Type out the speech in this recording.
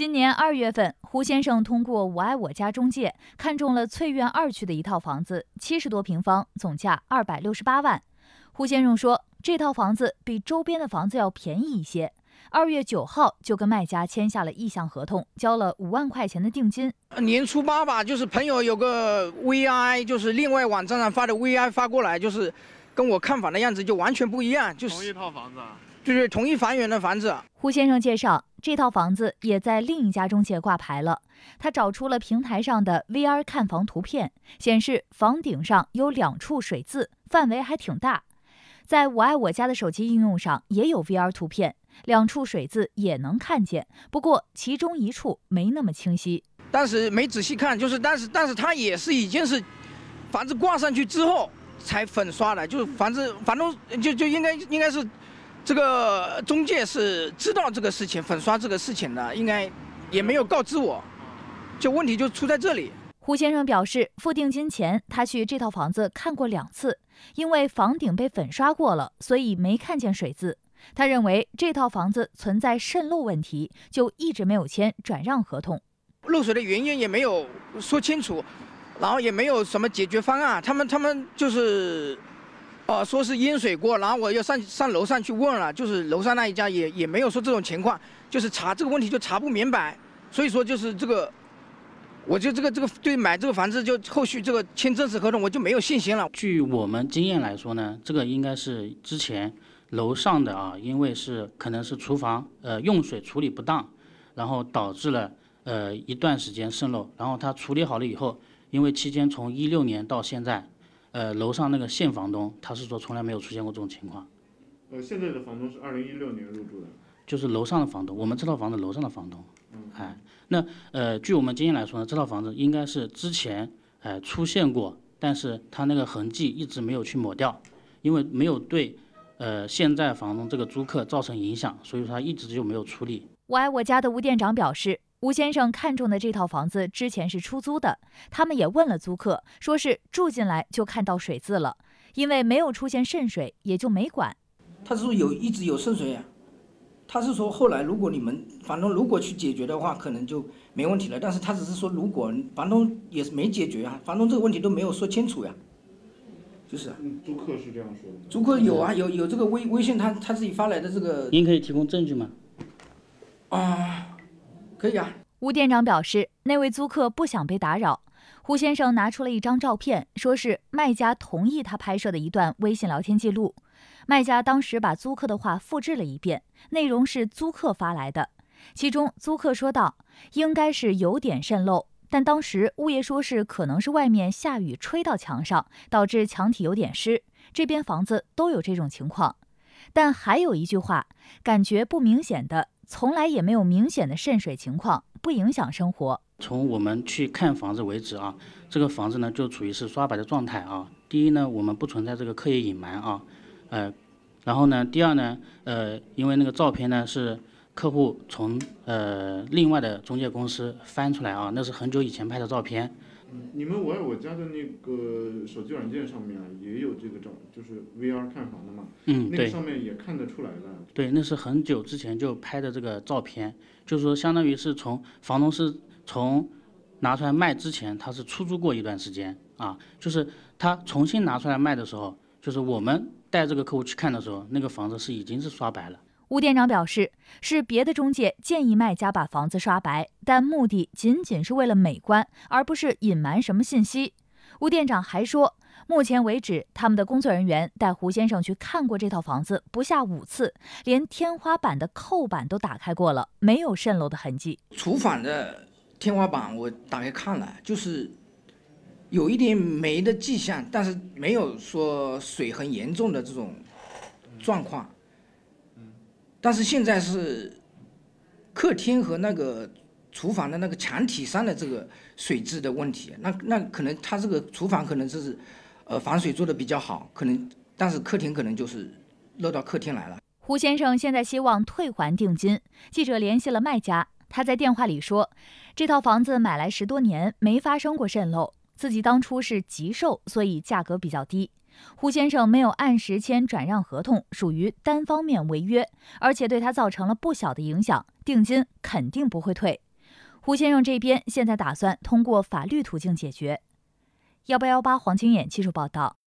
今年二月份，胡先生通过“我爱我家”中介看中了翠苑二区的一套房子，七十多平方，总价二百六十八万。胡先生说，这套房子比周边的房子要便宜一些。二月九号就跟卖家签下了意向合同，交了五万块钱的定金。年初八吧，就是朋友有个 VI，就是另外网站上发的 VI 发过来，就是跟我看房的样子就完全不一样，就是同一套房子。就是同一房源的房子。胡先生介绍，这套房子也在另一家中介挂牌了。他找出了平台上的 VR 看房图片，显示房顶上有两处水渍，范围还挺大。在“我爱我家”的手机应用上也有 VR 图片，两处水渍也能看见，不过其中一处没那么清晰。但是没仔细看，就是但是，但是他也是已经是，房子挂上去之后才粉刷的，就是房子，反正就就应该应该是。这个中介是知道这个事情、粉刷这个事情的，应该也没有告知我，就问题就出在这里。胡先生表示，付定金前他去这套房子看过两次，因为房顶被粉刷过了，所以没看见水渍。他认为这套房子存在渗漏问题，就一直没有签转让合同。漏水的原因也没有说清楚，然后也没有什么解决方案。他们他们就是。哦，说是淹水过，然后我又上上楼上去问了，就是楼上那一家也也没有说这种情况，就是查这个问题就查不明白，所以说就是这个，我就这个这个对买这个房子就后续这个签正式合同我就没有信心了。据我们经验来说呢，这个应该是之前楼上的啊，因为是可能是厨房呃用水处理不当，然后导致了呃一段时间渗漏，然后他处理好了以后，因为期间从一六年到现在。呃，楼上那个现房东，他是说从来没有出现过这种情况。呃，现在的房东是二零一六年入住的，就是楼上的房东。我们这套房子楼上的房东，嗯，哎，那呃，据我们经验来说呢，这套房子应该是之前哎出现过，但是他那个痕迹一直没有去抹掉，因为没有对呃现在房东这个租客造成影响，所以他一直就没有处理。我爱我家的吴店长表示。吴先生看中的这套房子之前是出租的，他们也问了租客，说是住进来就看到水渍了，因为没有出现渗水，也就没管。他是有一直有渗水呀，他是说后来如果你们房东如果去解决的话，可能就没问题了。但是他只是说如果房东也是没解决啊，房东这个问题都没有说清楚呀。就是啊，租客是这样说的。租客有啊，有有这个微微信，他他自己发来的这个。您可以提供证据吗？啊。可以啊。吴店长表示，那位租客不想被打扰。胡先生拿出了一张照片，说是卖家同意他拍摄的一段微信聊天记录。卖家当时把租客的话复制了一遍，内容是租客发来的。其中租客说道：“应该是有点渗漏，但当时物业说是可能是外面下雨吹到墙上，导致墙体有点湿。这边房子都有这种情况。但还有一句话，感觉不明显的。”从来也没有明显的渗水情况，不影响生活。从我们去看房子为止啊，这个房子呢就处于是刷白的状态啊。第一呢，我们不存在这个刻意隐瞒啊，呃，然后呢，第二呢，呃，因为那个照片呢是客户从呃另外的中介公司翻出来啊，那是很久以前拍的照片。你们我我家的那个手机软件上面也有这个照，就是 VR 看房的嘛。嗯，对，那个上面也看得出来了。对，那是很久之前就拍的这个照片，就是说，相当于是从房东是从拿出来卖之前，他是出租过一段时间啊，就是他重新拿出来卖的时候，就是我们带这个客户去看的时候，那个房子是已经是刷白了。吴店长表示，是别的中介建议卖家把房子刷白，但目的仅仅是为了美观，而不是隐瞒什么信息。吴店长还说，目前为止，他们的工作人员带胡先生去看过这套房子不下五次，连天花板的扣板都打开过了，没有渗漏的痕迹。厨房的天花板我打开看了，就是有一点霉的迹象，但是没有说水很严重的这种状况。但是现在是客厅和那个厨房的那个墙体上的这个水质的问题，那那可能他这个厨房可能就是，呃，防水做的比较好，可能但是客厅可能就是漏到客厅来了。胡先生现在希望退还定金。记者联系了卖家，他在电话里说，这套房子买来十多年，没发生过渗漏，自己当初是急售，所以价格比较低。胡先生没有按时签转让合同，属于单方面违约，而且对他造成了不小的影响，定金肯定不会退。胡先生这边现在打算通过法律途径解决。幺八幺八黄金眼技术报道。